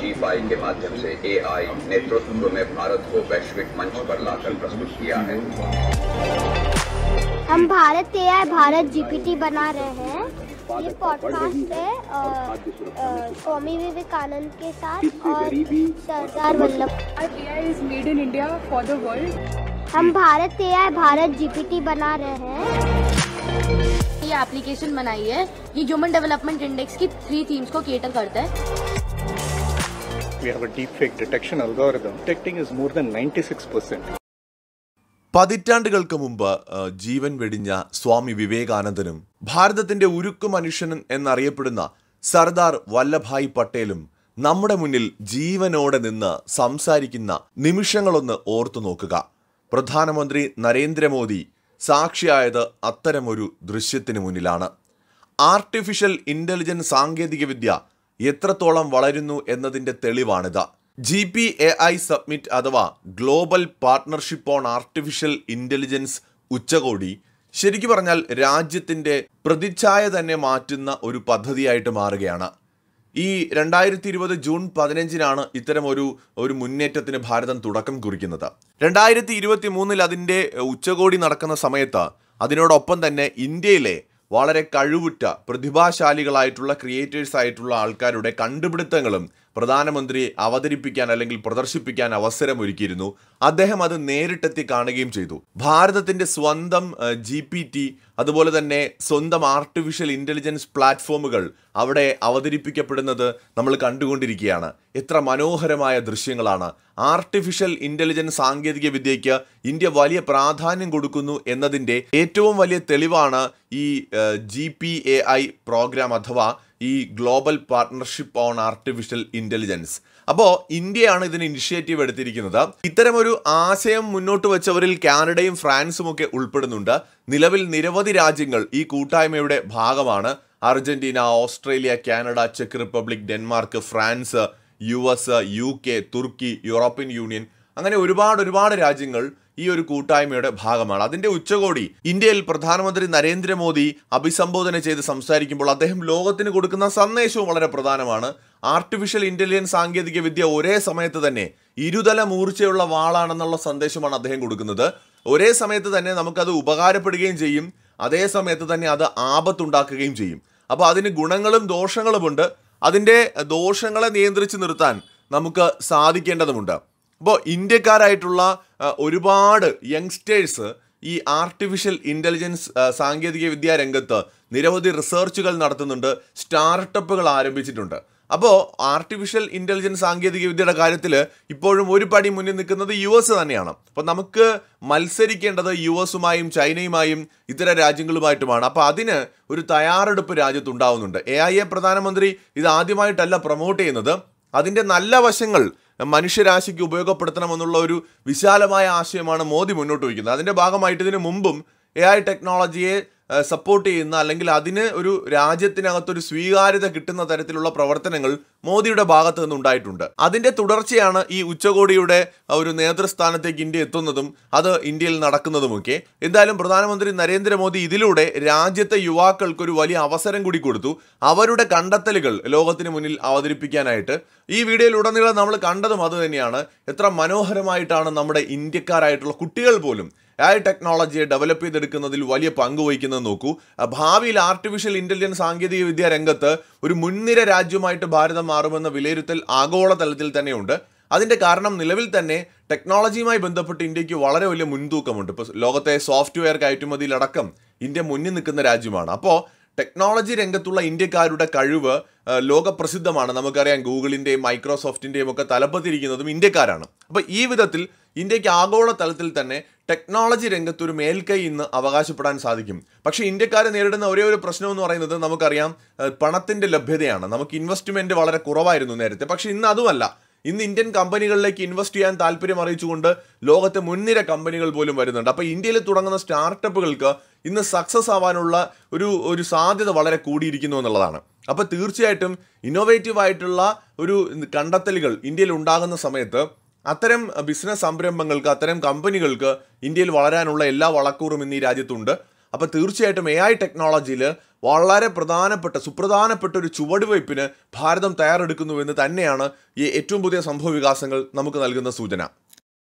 जी के माध्यम से एआई नेतृत्व में भारत को वैश्विक मंच पर लाकर प्रस्तुत किया है हम भारत एआई भारत जीपीटी बना रहे हैं ये पॉडकास्ट है स्वामी विवेकानंद के साथ और Sardar Vallabh is made in India for the world हम भारत एआई भारत जीपीटी बना रहे हैं ये एप्लीकेशन बनाई है ये ह्यूमन डेवलपमेंट इंडेक्स की थ्री थीम्स को केटर करता है we have a deep fake detection algorithm detecting is more than 96%. പതിറ്റാണ്ടുകൾക്ക് മുമ്പ് ജീവൻ വെടിഞ്ഞ സ്വാമി വിവേകാനന്ദനും ഭാരതത്തിന്റെ ഉരുക്കു മനുഷ്യനും എന്നറിയപ്പെടുന്ന സർദാർ വല്ലഭായ് പട്ടേലും നമ്മുടെ മുന്നിൽ ജീവനോടെ നിന്ന് സംസാരിക്കുന്ന നിമിഷങ്ങളൊന്ന് ഓർത്തു നോക്കുക പ്രധാനമന്ത്രി നരേന്ദ്രമോദി സാക്ഷിയായത് അത്തരമൊരു ദൃശ്യത്തിന് മുന്നിലാണ് ആർട്ടിഫിഷ്യൽ ഇൻ്റലിജൻസ് സാങ്കേതികവിദ്യ എത്രത്തോളം വളരുന്നു എന്നതിൻ്റെ തെളിവാണിത് G P A I summit അഥവാ global partnership on artificial intelligence ഉച്ചകോടി ശരിക്കു പറഞ്ഞാൽ രാജ്യത്തിൻ്റെ പ്രതിച്ഛായ തന്നെ മാറ്റുന്ന ഒരു പദ്ധതിയായിട്ട് മാറുകയാണ് ഈ രണ്ടായിരത്തി ഇരുപത് ജൂൺ പതിനഞ്ചിനാണ് ഇത്തരം ഒരു ഒരു മുന്നേറ്റത്തിന് ഭാരതം തുടക്കം കുറിക്കുന്നത് രണ്ടായിരത്തി ഇരുപത്തി മൂന്നിൽ അതിൻ്റെ ഉച്ചകോടി നടക്കുന്ന സമയത്ത് അതിനോടൊപ്പം തന്നെ ഇന്ത്യയിലെ വളരെ കഴിവുറ്റ പ്രതിഭാശാലികളായിട്ടുള്ള ക്രിയേറ്റേഴ്സ് ആയിട്ടുള്ള ആൾക്കാരുടെ കണ്ടുപിടുത്തങ്ങളും പ്രധാനമന്ത്രിയെ അവതരിപ്പിക്കാൻ അല്ലെങ്കിൽ പ്രദർശിപ്പിക്കാൻ അവസരമൊരുക്കിയിരുന്നു അദ്ദേഹം അത് നേരിട്ടെത്തി കാണുകയും ചെയ്തു ഭാരതത്തിന്റെ സ്വന്തം ജി പി ടി അതുപോലെ തന്നെ സ്വന്തം ആർട്ടിഫിഷ്യൽ ഇൻ്റലിജൻസ് പ്ലാറ്റ്ഫോമുകൾ അവിടെ അവതരിപ്പിക്കപ്പെടുന്നത് നമ്മൾ കണ്ടുകൊണ്ടിരിക്കുകയാണ് എത്ര മനോഹരമായ ദൃശ്യങ്ങളാണ് ആർട്ടിഫിഷ്യൽ ഇൻ്റലിജൻസ് സാങ്കേതിക വിദ്യയ്ക്ക് ഇന്ത്യ വലിയ പ്രാധാന്യം കൊടുക്കുന്നു എന്നതിൻ്റെ ഏറ്റവും വലിയ തെളിവാണ് ഈ G P A I program അഥവാ ഈ global partnership on artificial intelligence അപ്പോൾ ഇന്ത്യയാണ് ഇതിന് ഇനിഷ്യേറ്റീവ് എടുത്തിരിക്കുന്നത് ഇത്തരമൊരു ആശയം മുന്നോട്ട് വെച്ചവരിൽ കാനഡയും ഫ്രാൻസും ഒക്കെ ഉൾപ്പെടുന്നുണ്ട് നിലവിൽ നിരവധി രാജ്യങ്ങൾ ഈ കൂട്ടായ്മയുടെ ഭാഗമാണ് അർജന്റീന ഓസ്ട്രേലിയ കാനഡ ചെക്ക് Republic Denmark France U S U K തുർക്കി യൂറോപ്യൻ യൂണിയൻ അങ്ങനെ ഒരുപാട് ഒരുപാട് രാജ്യങ്ങൾ ഈ ഒരു കൂട്ടായ്മയുടെ ഭാഗമാണ് അതിന്റെ ഉച്ചകോടി ഇന്ത്യയിൽ പ്രധാനമന്ത്രി നരേന്ദ്രമോദി അഭിസംബോധന ചെയ്ത് സംസാരിക്കുമ്പോൾ അദ്ദേഹം ലോകത്തിന് കൊടുക്കുന്ന സന്ദേശവും വളരെ പ്രധാനമാണ് ആർട്ടിഫിഷ്യൽ ഇന്റലിജൻസ് സാങ്കേതിക വിദ്യ ഒരേ സമയത്ത് തന്നെ ഇരുതല മൂർച്ചയുള്ള വാളാണെന്നുള്ള സന്ദേശമാണ് അദ്ദേഹം കൊടുക്കുന്നത് ഒരേ സമയത്ത് തന്നെ നമുക്കത് ഉപകാരപ്പെടുകയും ചെയ്യും അതേ സമയത്ത് തന്നെ അത് ആപത്തുണ്ടാക്കുകയും ചെയ്യും അപ്പോൾ അതിന് ഗുണങ്ങളും ദോഷങ്ങളുമുണ്ട് അതിൻ്റെ ദോഷങ്ങളെ നിയന്ത്രിച്ച് നിർത്താൻ നമുക്ക് സാധിക്കേണ്ടതുണ്ട് അപ്പോൾ ഇന്ത്യക്കാരായിട്ടുള്ള ഒരുപാട് യങ്സ്റ്റേഴ്സ് ഈ ആർട്ടിഫിഷ്യൽ ഇൻ്റലിജൻസ് സാങ്കേതിക വിദ്യാ രംഗത്ത് നിരവധി റിസർച്ചുകൾ നടത്തുന്നുണ്ട് സ്റ്റാർട്ടപ്പുകൾ ആരംഭിച്ചിട്ടുണ്ട് അപ്പോൾ ആർട്ടിഫിഷ്യൽ ഇൻ്റലിജൻസ് സാങ്കേതികവിദ്യയുടെ കാര്യത്തിൽ ഇപ്പോഴും ഒരു പടി മുന്നിൽ നിൽക്കുന്നത് യു എസ് തന്നെയാണ് അപ്പോൾ നമുക്ക് മത്സരിക്കേണ്ടത് യു എസുമായും ചൈനയുമായും ഇതര രാജ്യങ്ങളുമായിട്ടുമാണ് അപ്പോൾ അതിന് ഒരു തയ്യാറെടുപ്പ് രാജ്യത്ത് ഉണ്ടാവുന്നുണ്ട് എ ഐ എ പ്രധാനമന്ത്രി ഇത് ആദ്യമായിട്ടല്ല പ്രൊമോട്ട് ചെയ്യുന്നത് അതിൻ്റെ നല്ല വശങ്ങൾ മനുഷ്യരാശിക്ക് ഉപയോഗപ്പെടുത്തണമെന്നുള്ള ഒരു വിശാലമായ ആശയമാണ് മോദി മുന്നോട്ട് വയ്ക്കുന്നത് അതിൻ്റെ ഭാഗമായിട്ട് ഇതിനു മുമ്പും എ ഐ ടെക്നോളജിയെ സപ്പോർട്ട് ചെയ്യുന്ന അല്ലെങ്കിൽ അതിന് ഒരു രാജ്യത്തിനകത്തൊരു സ്വീകാര്യത കിട്ടുന്ന തരത്തിലുള്ള പ്രവർത്തനങ്ങൾ മോദിയുടെ ഭാഗത്തു നിന്നുണ്ടായിട്ടുണ്ട് അതിന്റെ തുടർച്ചയാണ് ഈ ഉച്ചകോടിയുടെ ഒരു നേതൃസ്ഥാനത്തേക്ക് ഇന്ത്യ എത്തുന്നതും അത് ഇന്ത്യയിൽ നടക്കുന്നതുമൊക്കെ എന്തായാലും പ്രധാനമന്ത്രി നരേന്ദ്രമോദി ഇതിലൂടെ രാജ്യത്തെ യുവാക്കൾക്ക് ഒരു വലിയ അവസരം കൂടി കൊടുത്തു അവരുടെ കണ്ടെത്തലുകൾ ലോകത്തിന് മുന്നിൽ അവതരിപ്പിക്കാനായിട്ട് ഈ വീഡിയോയിലുടനീളം നമ്മൾ കണ്ടതും അത് എത്ര മനോഹരമായിട്ടാണ് നമ്മുടെ ഇന്ത്യക്കാരായിട്ടുള്ള കുട്ടികൾ പോലും എ ടെക്നോളജിയെ ഡെവലപ്പ് ചെയ്തെടുക്കുന്നതിൽ വലിയ പങ്ക് വഹിക്കുന്നത് നോക്കൂ ഭാവിയിൽ ആർട്ടിഫിഷ്യൽ ഇന്റലിജൻസ് സാങ്കേതിക വിദ്യ രംഗത്ത് ഒരു മുൻനിര രാജ്യമായിട്ട് ഭാരതം മാറുമെന്ന വിലയിരുത്തൽ ആഗോളതലത്തിൽ തന്നെയുണ്ട് അതിൻ്റെ കാരണം നിലവിൽ തന്നെ ടെക്നോളജിയുമായി ബന്ധപ്പെട്ട് ഇന്ത്യക്ക് വളരെ വലിയ മുൻതൂക്കമുണ്ട് ഇപ്പോൾ ലോകത്തെ സോഫ്റ്റ്വെയർ കയറ്റുമതിയിലടക്കം ഇന്ത്യ മുന്നിൽ നിൽക്കുന്ന രാജ്യമാണ് അപ്പോൾ ടെക്നോളജി രംഗത്തുള്ള ഇന്ത്യക്കാരുടെ കഴിവ് ലോകപ്രസിദ്ധമാണ് നമുക്കറിയാം ഗൂഗിളിൻ്റെയും മൈക്രോസോഫ്റ്റിൻ്റെയും ഒക്കെ തലപ്പത്തിരിക്കുന്നതും ഇന്ത്യക്കാരാണ് അപ്പോൾ ഈ വിധത്തിൽ ഇന്ത്യക്ക് ആഗോള തലത്തിൽ തന്നെ ടെക്നോളജി രംഗത്തൊരു മേൽക്കൈ ഇന്ന് അവകാശപ്പെടാൻ സാധിക്കും പക്ഷേ ഇന്ത്യക്കാർ നേരിടുന്ന ഒരേ ഒരു പ്രശ്നം എന്ന് പറയുന്നത് നമുക്കറിയാം പണത്തിൻ്റെ ലഭ്യതയാണ് നമുക്ക് ഇൻവെസ്റ്റ്മെൻറ്റ് വളരെ കുറവായിരുന്നു നേരത്തെ പക്ഷേ ഇന്ന് അതുമല്ല ഇന്ന് ഇന്ത്യൻ കമ്പനികളിലേക്ക് ഇൻവെസ്റ്റ് ചെയ്യാൻ താല്പര്യം അറിയിച്ചുകൊണ്ട് ലോകത്തെ മുൻനിര കമ്പനികൾ പോലും വരുന്നുണ്ട് അപ്പോൾ ഇന്ത്യയിൽ തുടങ്ങുന്ന സ്റ്റാർട്ടപ്പുകൾക്ക് ഇന്ന് സക്സസ് ആവാനുള്ള ഒരു ഒരു സാധ്യത വളരെ കൂടിയിരിക്കുന്നു എന്നുള്ളതാണ് അപ്പോൾ തീർച്ചയായിട്ടും ഇന്നോവേറ്റീവ് ആയിട്ടുള്ള ഒരു കണ്ടെത്തലുകൾ ഇന്ത്യയിൽ ഉണ്ടാകുന്ന സമയത്ത് അത്തരം ബിസിനസ് സംരംഭങ്ങൾക്ക് അത്തരം കമ്പനികൾക്ക് ഇന്ത്യയിൽ വളരാനുള്ള എല്ലാ വളക്കൂറും ഇന്ന് ഈ രാജ്യത്തുണ്ട് അപ്പോൾ തീർച്ചയായിട്ടും എ ഐ ടെക്നോളജിയിൽ വളരെ പ്രധാനപ്പെട്ട സുപ്രധാനപ്പെട്ട ഒരു ചുവടുവയ്പ്പിന് ഭാരതം തയ്യാറെടുക്കുന്നുവെന്ന് തന്നെയാണ് ഈ ഏറ്റവും പുതിയ സംഭവ വികാസങ്ങൾ നമുക്ക് നൽകുന്ന സൂചന